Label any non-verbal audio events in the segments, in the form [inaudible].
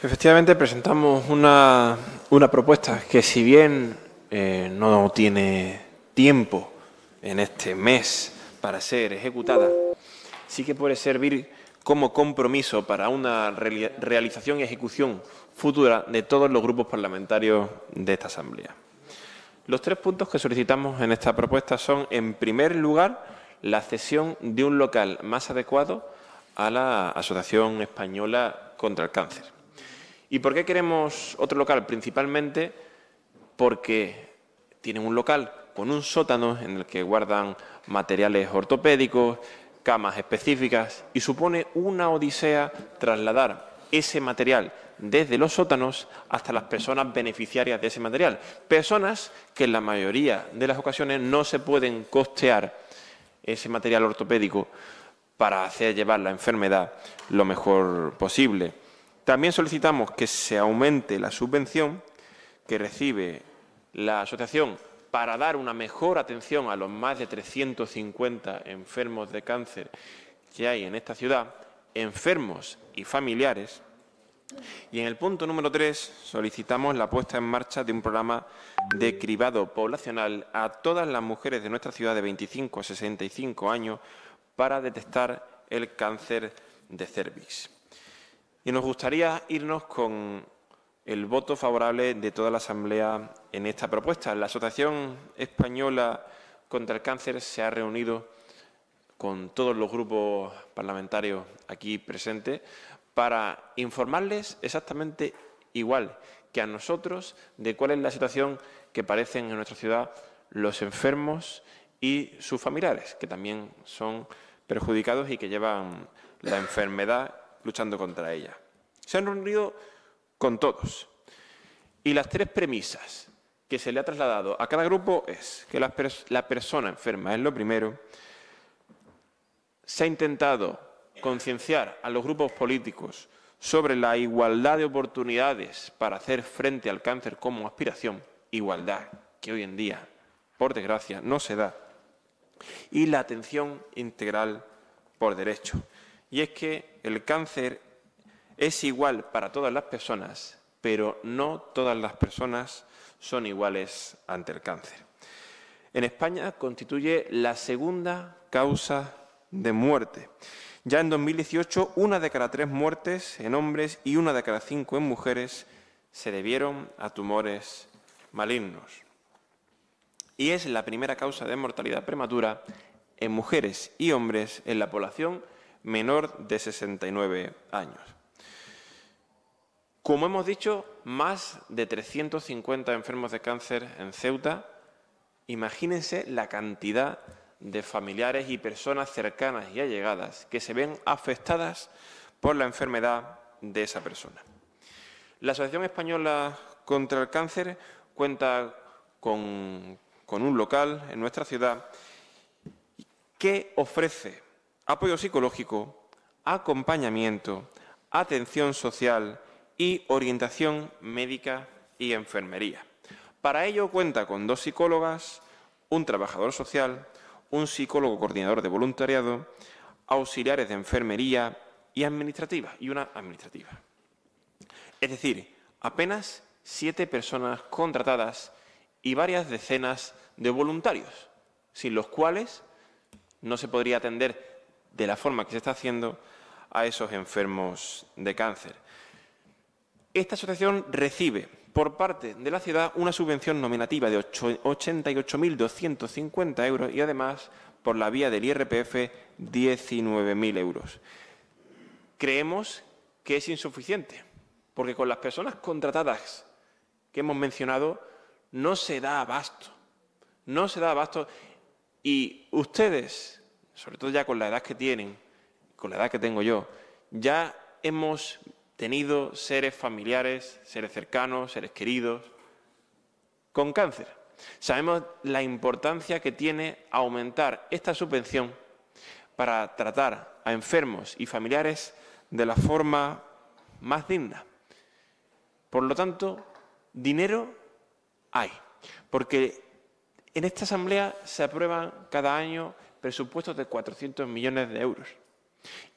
Efectivamente, presentamos una, propuesta que si bien eh, no tiene tiempo en este mes para ser ejecutada, sí que puede servir como compromiso para una realización y ejecución futura de todos los grupos parlamentarios de esta Asamblea. Los tres puntos que solicitamos en esta propuesta son, en primer lugar, la cesión de un local más adecuado a la Asociación Española contra el Cáncer. ¿Y por qué queremos otro local? Principalmente porque tienen un local con un sótano en el que guardan materiales ortopédicos, camas específicas y supone una odisea trasladar ese material desde los sótanos hasta las personas beneficiarias de ese material. Personas que en la mayoría de las ocasiones no se pueden costear ese material ortopédico para hacer llevar la enfermedad lo mejor posible. También solicitamos que se aumente la subvención que recibe la asociación para dar una mejor atención a los más de 350 enfermos de cáncer que hay en esta ciudad, enfermos y familiares. Y en el punto número tres solicitamos la puesta en marcha de un programa de cribado poblacional a todas las mujeres de nuestra ciudad de 25 a 65 años para detectar el cáncer de cervix. Y nos gustaría irnos con el voto favorable de toda la Asamblea en esta propuesta. La Asociación Española contra el Cáncer se ha reunido con todos los grupos parlamentarios aquí presentes para informarles exactamente igual que a nosotros de cuál es la situación que parecen en nuestra ciudad los enfermos y sus familiares, que también son perjudicados y que llevan la enfermedad luchando contra ella. Se han reunido con todos. Y las tres premisas que se le ha trasladado a cada grupo es que la, persona enferma es lo primero, se ha intentado concienciar a los grupos políticos sobre la igualdad de oportunidades para hacer frente al cáncer como aspiración, igualdad que hoy en día, por desgracia, no se da, y la atención integral por derecho y es que el cáncer es igual para todas las personas, pero no todas las personas son iguales ante el cáncer. En España constituye la segunda causa de muerte. Ya en 2018, una de cada tres muertes en hombres y una de cada cinco en mujeres se debieron a tumores malignos. Y es la primera causa de mortalidad prematura en mujeres y hombres en la población menor de 69 años. Como hemos dicho, más de 350 enfermos de cáncer en Ceuta. Imagínense la cantidad de familiares y personas cercanas y allegadas que se ven afectadas por la enfermedad de esa persona. La Asociación Española contra el Cáncer cuenta con, un local en nuestra ciudad que ofrece apoyo psicológico, acompañamiento, atención social y orientación médica y enfermería. Para ello cuenta con dos psicólogas, un trabajador social, un psicólogo coordinador de voluntariado, auxiliares de enfermería y administrativa, y una administrativa. Es decir, apenas siete personas contratadas y varias decenas de voluntarios, sin los cuales no se podría atender de la forma que se está haciendo a esos enfermos de cáncer. Esta asociación recibe por parte de la ciudad una subvención nominativa de 88.250 euros y además por la vía del IRPF 19.000 euros. Creemos que es insuficiente, porque con las personas contratadas que hemos mencionado no se da abasto, no se da abasto y ustedes sobre todo ya con la edad que tienen, con la edad que tengo yo, ya hemos tenido seres familiares, seres cercanos, seres queridos con cáncer. Sabemos la importancia que tiene aumentar esta subvención para tratar a enfermos y familiares de la forma más digna. Por lo tanto, dinero hay, porque en esta asamblea se aprueban cada año presupuestos de 400 millones de euros.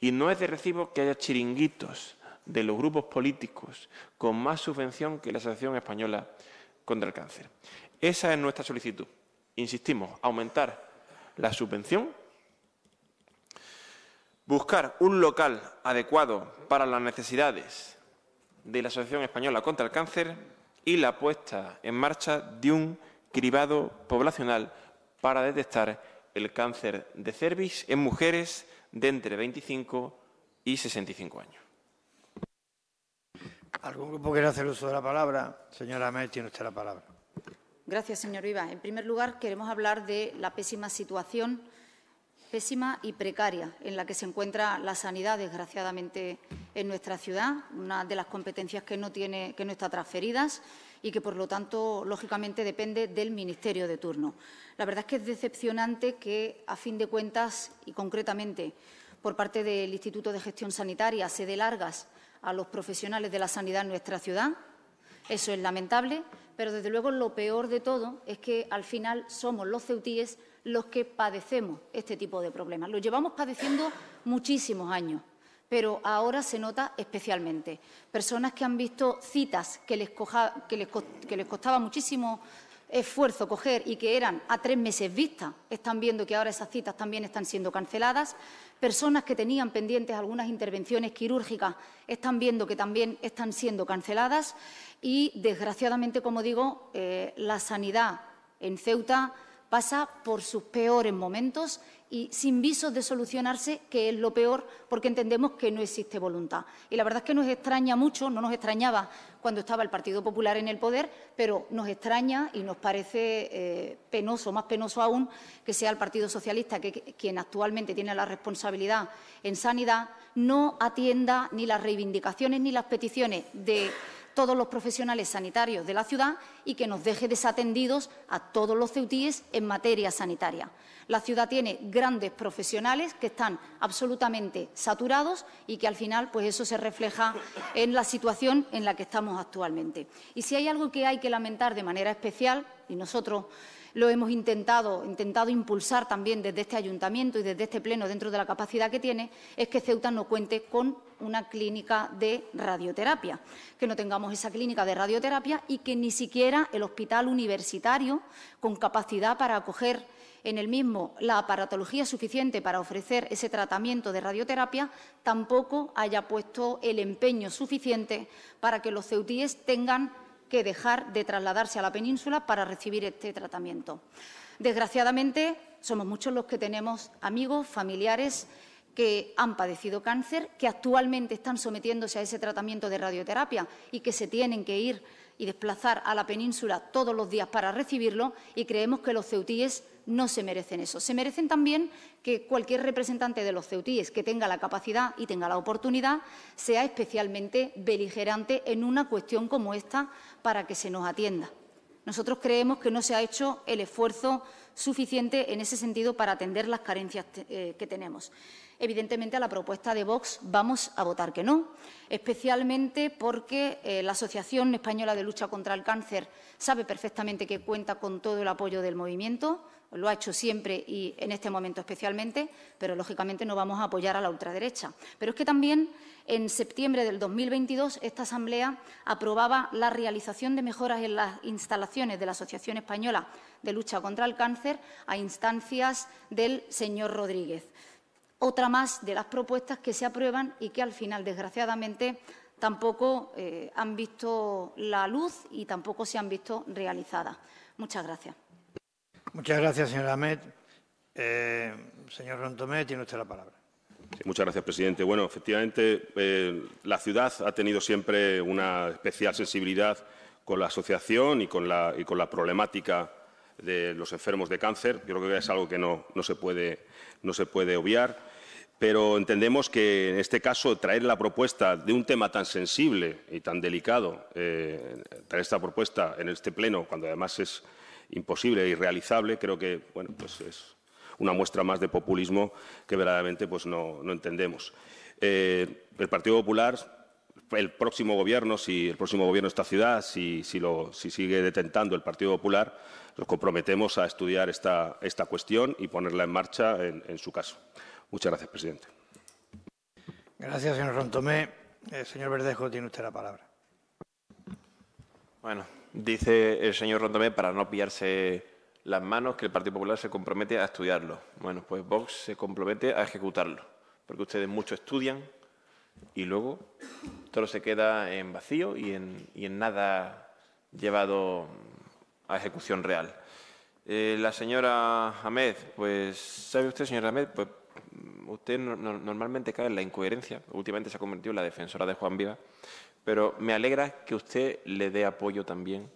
Y no es de recibo que haya chiringuitos de los grupos políticos con más subvención que la Asociación Española contra el Cáncer. Esa es nuestra solicitud. Insistimos, aumentar la subvención, buscar un local adecuado para las necesidades de la Asociación Española contra el Cáncer y la puesta en marcha de un cribado poblacional para detectar el cáncer de cervix en mujeres de entre 25 y 65 años. ¿Algún grupo quiere hacer uso de la palabra? Señora May, tiene usted la palabra. Gracias, señor Viva. En primer lugar, queremos hablar de la pésima situación, pésima y precaria, en la que se encuentra la sanidad, desgraciadamente, en nuestra ciudad, una de las competencias que no, tiene, que no está transferidas y que, por lo tanto, lógicamente depende del Ministerio de turno. La verdad es que es decepcionante que, a fin de cuentas, y concretamente por parte del Instituto de Gestión Sanitaria, se dé largas a los profesionales de la sanidad en nuestra ciudad. Eso es lamentable, pero desde luego lo peor de todo es que al final somos los ceutíes los que padecemos este tipo de problemas. Lo llevamos padeciendo muchísimos años pero ahora se nota especialmente. Personas que han visto citas que les, costaba muchísimo esfuerzo coger y que eran a tres meses vista, están viendo que ahora esas citas también están siendo canceladas. Personas que tenían pendientes algunas intervenciones quirúrgicas están viendo que también están siendo canceladas. Y, desgraciadamente, como digo, eh, la sanidad en Ceuta pasa por sus peores momentos y sin visos de solucionarse, que es lo peor, porque entendemos que no existe voluntad. Y la verdad es que nos extraña mucho, no nos extrañaba cuando estaba el Partido Popular en el poder, pero nos extraña y nos parece eh, penoso, más penoso aún, que sea el Partido Socialista, quien actualmente tiene la responsabilidad en sanidad, no atienda ni las reivindicaciones ni las peticiones de todos los profesionales sanitarios de la ciudad y que nos deje desatendidos a todos los ceutíes en materia sanitaria. La ciudad tiene grandes profesionales que están absolutamente saturados y que al final pues eso se refleja en la situación en la que estamos actualmente. Y si hay algo que hay que lamentar de manera especial, y nosotros lo hemos intentado, intentado impulsar también desde este ayuntamiento y desde este pleno dentro de la capacidad que tiene, es que Ceuta no cuente con una clínica de radioterapia, que no tengamos esa clínica de radioterapia y que ni siquiera el hospital universitario, con capacidad para acoger en el mismo la aparatología suficiente para ofrecer ese tratamiento de radioterapia, tampoco haya puesto el empeño suficiente para que los ceutíes tengan que dejar de trasladarse a la península para recibir este tratamiento. Desgraciadamente, somos muchos los que tenemos amigos, familiares que han padecido cáncer, que actualmente están sometiéndose a ese tratamiento de radioterapia y que se tienen que ir y desplazar a la península todos los días para recibirlo y creemos que los ceutíes no se merecen eso. Se merecen también que cualquier representante de los ceutíes que tenga la capacidad y tenga la oportunidad sea especialmente beligerante en una cuestión como esta para que se nos atienda. Nosotros creemos que no se ha hecho el esfuerzo suficiente en ese sentido para atender las carencias eh, que tenemos evidentemente a la propuesta de Vox vamos a votar que no, especialmente porque eh, la Asociación Española de Lucha contra el Cáncer sabe perfectamente que cuenta con todo el apoyo del movimiento, lo ha hecho siempre y en este momento especialmente, pero lógicamente no vamos a apoyar a la ultraderecha. Pero es que también en septiembre del 2022 esta Asamblea aprobaba la realización de mejoras en las instalaciones de la Asociación Española de Lucha contra el Cáncer a instancias del señor Rodríguez otra más de las propuestas que se aprueban y que al final, desgraciadamente, tampoco eh, han visto la luz y tampoco se han visto realizadas. Muchas gracias. Muchas gracias, señora Ahmed. Eh, señor Rontomé, tiene usted la palabra. muchas gracias, presidente. Bueno, efectivamente, eh, la ciudad ha tenido siempre una especial sensibilidad con la asociación y con la, y con la problemática de los enfermos de cáncer. Yo creo que es algo que no, se, puede, no se puede obviar. Pero entendemos que en este caso traer la propuesta de un tema tan sensible y tan delicado, eh, traer esta propuesta en este pleno, cuando además es imposible e irrealizable, creo que bueno, pues es una muestra más de populismo que verdaderamente pues no, entendemos. Eh, el Partido Popular el próximo gobierno, si el próximo gobierno de esta ciudad, si, lo, si sigue detentando el Partido Popular, nos comprometemos a estudiar esta, esta cuestión y ponerla en marcha en, su caso. Muchas gracias, presidente. Gracias, señor Rontomé. Eh, señor Verdejo, tiene usted la palabra. Bueno, dice el señor Rontomé, para no pillarse las manos, que el Partido Popular se compromete a estudiarlo. Bueno, pues Vox se compromete a ejecutarlo, porque ustedes mucho estudian, y luego todo se queda en vacío y en, nada llevado a ejecución real. Eh, la señora Ahmed, pues, ¿sabe usted, señora Ahmed? Pues usted normalmente cae en la incoherencia, últimamente se ha convertido en la defensora de Juan Viva, pero me alegra que usted le dé apoyo también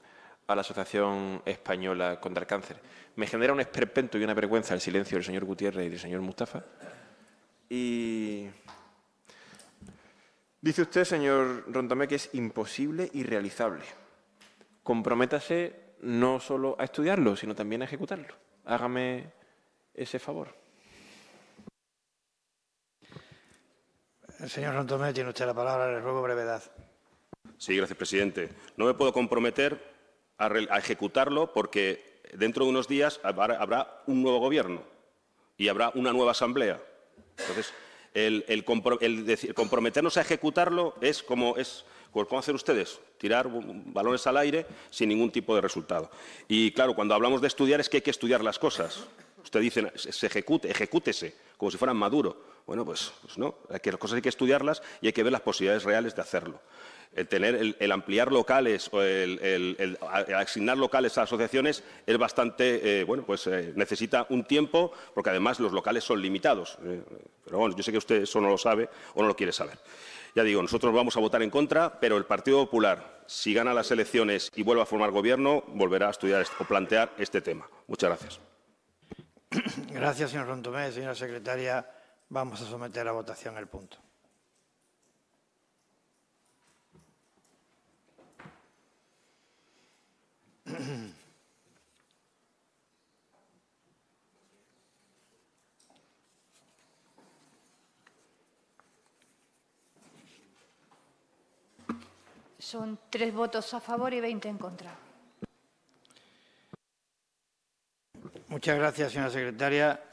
a la Asociación Española contra el Cáncer. Me genera un esperpento y una vergüenza el silencio del señor Gutiérrez y del señor Mustafa. Y Dice usted, señor Rontomé, que es imposible y realizable. Comprométase no solo a estudiarlo, sino también a ejecutarlo. Hágame ese favor. señor Rontomé, tiene usted la palabra, le ruego brevedad. Sí, gracias, presidente. No me puedo comprometer a, ejecutarlo porque dentro de unos días habrá, habrá un nuevo gobierno y habrá una nueva asamblea. Entonces, el, comprometernos a ejecutarlo es como es ¿Cómo ustedes? Tirar balones al aire sin ningún tipo de resultado. Y claro, cuando hablamos de estudiar es que hay que estudiar las cosas. Usted dice, ejecútese, como si fueran maduro. Bueno, pues, pues no, que, las cosas hay que estudiarlas y hay que ver las posibilidades reales de hacerlo el, tener, el, ampliar locales o el, asignar locales a asociaciones es bastante, eh, bueno, pues eh, necesita un tiempo porque además los locales son limitados. Eh, pero bueno, yo sé que usted eso no lo sabe o no lo quiere saber. Ya digo, nosotros vamos a votar en contra, pero el Partido Popular, si gana las elecciones y vuelve a formar gobierno, volverá a estudiar este, o plantear este tema. Muchas gracias. Gracias, señor Rontomé. Señora secretaria, vamos a someter a votación el punto. [clears throat] Son tres votos a favor y veinte en contra. Muchas gracias, señora secretaria.